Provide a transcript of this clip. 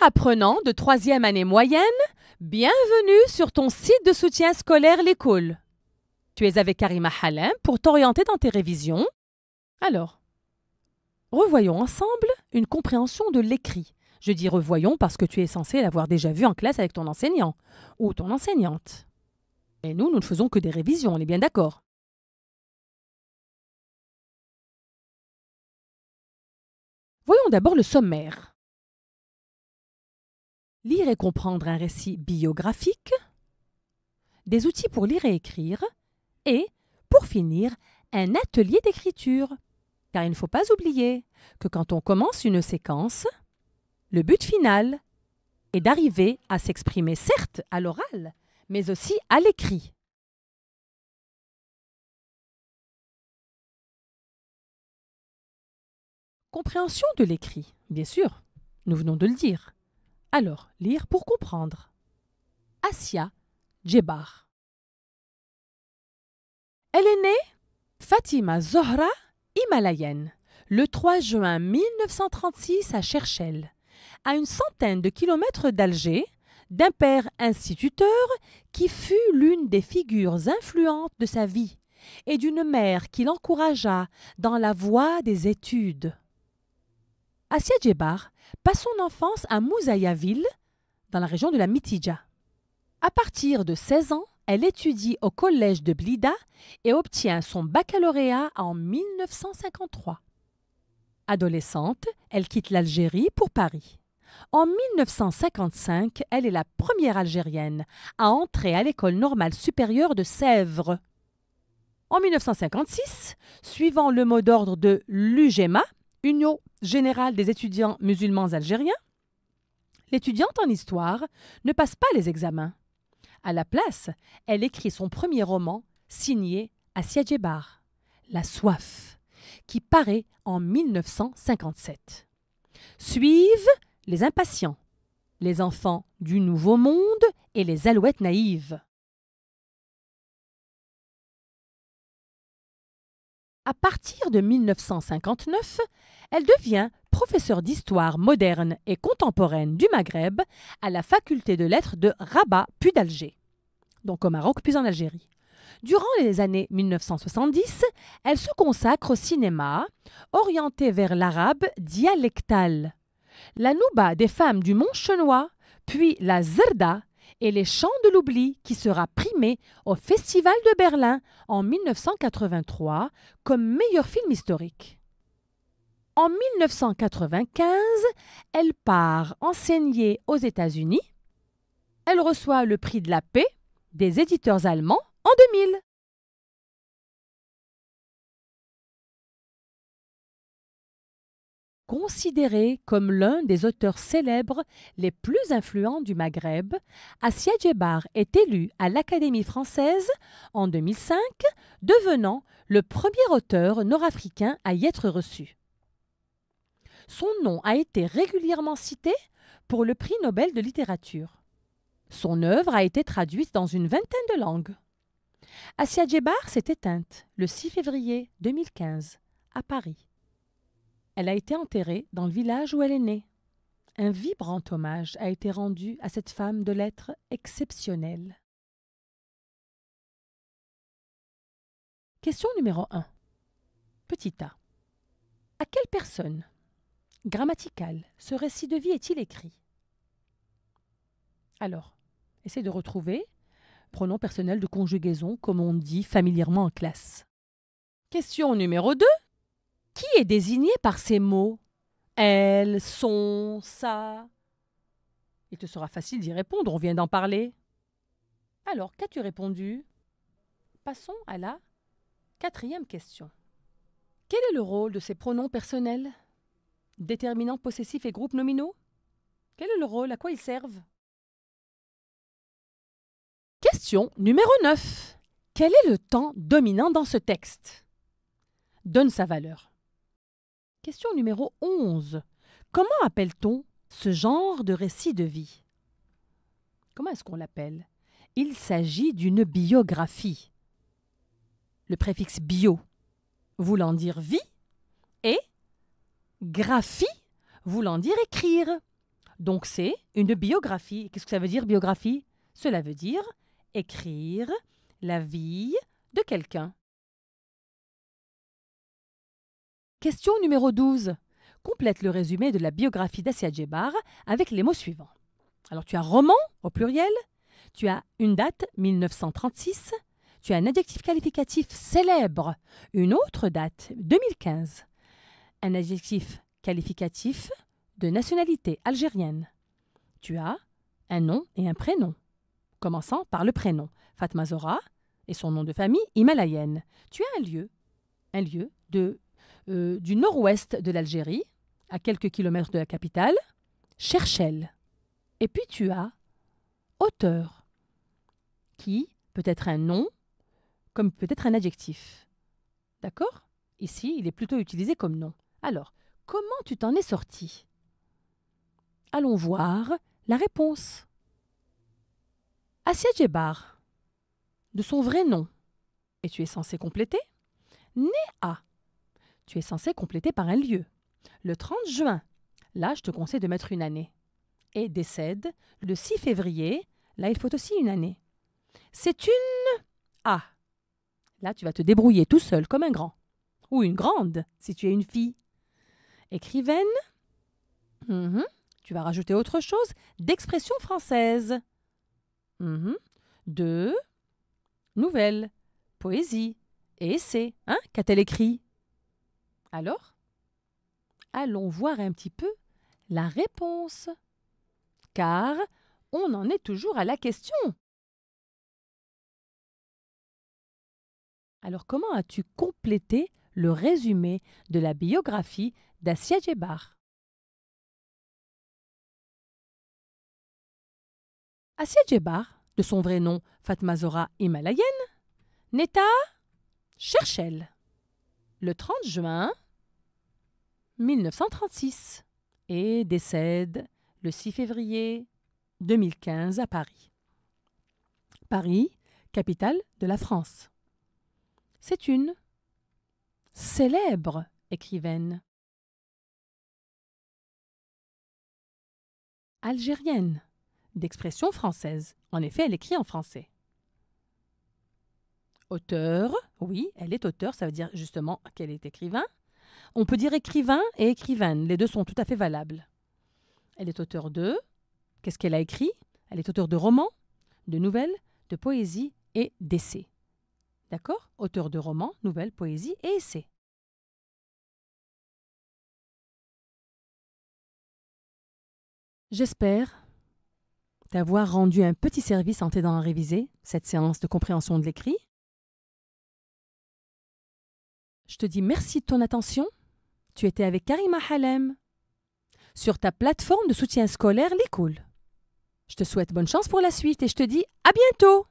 apprenant de troisième année moyenne, bienvenue sur ton site de soutien scolaire L'école. Tu es avec Karima Halem pour t'orienter dans tes révisions. Alors, revoyons ensemble une compréhension de l'écrit. Je dis revoyons parce que tu es censé l'avoir déjà vu en classe avec ton enseignant ou ton enseignante. Et nous, nous ne faisons que des révisions, on est bien d'accord. Voyons d'abord le sommaire. Lire et comprendre un récit biographique. Des outils pour lire et écrire. Et, pour finir, un atelier d'écriture. Car il ne faut pas oublier que quand on commence une séquence, le but final est d'arriver à s'exprimer certes à l'oral, mais aussi à l'écrit. Compréhension de l'écrit, bien sûr, nous venons de le dire. Alors, lire pour comprendre. Asia Djebar. Elle est née Fatima Zohra Himalayenne le 3 juin 1936 à Cherchel, à une centaine de kilomètres d'Alger, d'un père instituteur qui fut l'une des figures influentes de sa vie et d'une mère qui l'encouragea dans la voie des études. Assia Djebar passe son enfance à Mouzaïa-Ville, dans la région de la Mitidja. À partir de 16 ans, elle étudie au collège de Blida et obtient son baccalauréat en 1953. Adolescente, elle quitte l'Algérie pour Paris. En 1955, elle est la première Algérienne à entrer à l'école normale supérieure de Sèvres. En 1956, suivant le mot d'ordre de l'UGEMA, Union générale des étudiants musulmans algériens, l'étudiante en histoire ne passe pas les examens. À la place, elle écrit son premier roman, signé à Siadjebar, La soif, qui paraît en 1957. Suivent les impatients, les enfants du Nouveau Monde et les alouettes naïves. à partir de 1959, elle devient professeure d'histoire moderne et contemporaine du Maghreb à la faculté de lettres de Rabat puis d'Alger, donc au Maroc puis en Algérie. Durant les années 1970, elle se consacre au cinéma, orienté vers l'arabe dialectal. La Nouba des femmes du Mont Chenois, puis la Zerda et les Chants de l'oubli qui sera primé au Festival de Berlin en 1983 comme meilleur film historique. En 1995, elle part enseigner aux États-Unis. Elle reçoit le prix de la paix des éditeurs allemands en 2000. considéré comme l'un des auteurs célèbres les plus influents du Maghreb, Assia Djebar est élu à l'Académie française en 2005, devenant le premier auteur nord-africain à y être reçu. Son nom a été régulièrement cité pour le prix Nobel de littérature. Son œuvre a été traduite dans une vingtaine de langues. Assia Djebar s'est éteinte le 6 février 2015 à Paris. Elle a été enterrée dans le village où elle est née. Un vibrant hommage a été rendu à cette femme de lettres exceptionnelle. Question numéro 1. Petit a. À quelle personne grammaticale ce récit de vie est-il écrit Alors, essayez de retrouver pronom personnel de conjugaison comme on dit familièrement en classe. Question numéro 2. Qui est désigné par ces mots Elles, sont, ça Il te sera facile d'y répondre, on vient d'en parler. Alors, qu'as-tu répondu Passons à la quatrième question. Quel est le rôle de ces pronoms personnels Déterminants possessifs et groupes nominaux Quel est le rôle À quoi ils servent Question numéro 9. Quel est le temps dominant dans ce texte Donne sa valeur. Question numéro 11. Comment appelle-t-on ce genre de récit de vie Comment est-ce qu'on l'appelle Il s'agit d'une biographie. Le préfixe bio voulant dire vie et graphie voulant dire écrire. Donc c'est une biographie. Qu'est-ce que ça veut dire biographie Cela veut dire écrire la vie de quelqu'un. Question numéro 12. Complète le résumé de la biographie d'Asia Djebar avec les mots suivants. Alors tu as roman au pluriel, tu as une date 1936, tu as un adjectif qualificatif célèbre, une autre date 2015, un adjectif qualificatif de nationalité algérienne. Tu as un nom et un prénom, commençant par le prénom Fatma Zora et son nom de famille himalayenne. Tu as un lieu, un lieu de euh, du nord-ouest de l'Algérie, à quelques kilomètres de la capitale, Cherchel. Et puis tu as auteur, qui peut être un nom comme peut être un adjectif. D'accord Ici, il est plutôt utilisé comme nom. Alors, comment tu t'en es sorti Allons voir la réponse. Asia Jebar, de son vrai nom, et tu es censé compléter, né à tu es censé compléter par un lieu. Le 30 juin, là, je te conseille de mettre une année. Et décède le 6 février, là, il faut aussi une année. C'est une A. Là, tu vas te débrouiller tout seul comme un grand. Ou une grande, si tu es une fille. Écrivaine. Mhm. Tu vas rajouter autre chose d'expression française. Mhm. De nouvelles, poésie et essai. Hein Qu'a-t-elle écrit alors, allons voir un petit peu la réponse. Car on en est toujours à la question. Alors comment as-tu complété le résumé de la biographie d'Asia Jebar Asia Jebar, de son vrai nom Fatma Zora Himalayenne, naît à le 30 juin 1936 et décède le 6 février 2015 à Paris. Paris, capitale de la France. C'est une célèbre écrivaine algérienne, d'expression française. En effet, elle écrit en français. Auteur, oui, elle est auteur, ça veut dire justement qu'elle est écrivain. On peut dire écrivain et écrivaine. Les deux sont tout à fait valables. Elle est auteur de... Qu'est-ce qu'elle a écrit Elle est auteur de romans, de nouvelles, de poésie et d'essais. D'accord Auteur de romans, nouvelles, poésie et essais. J'espère t'avoir rendu un petit service en t'aidant à réviser cette séance de compréhension de l'écrit. Je te dis merci de ton attention tu étais avec Karima Halem sur ta plateforme de soutien scolaire L'École. Je te souhaite bonne chance pour la suite et je te dis à bientôt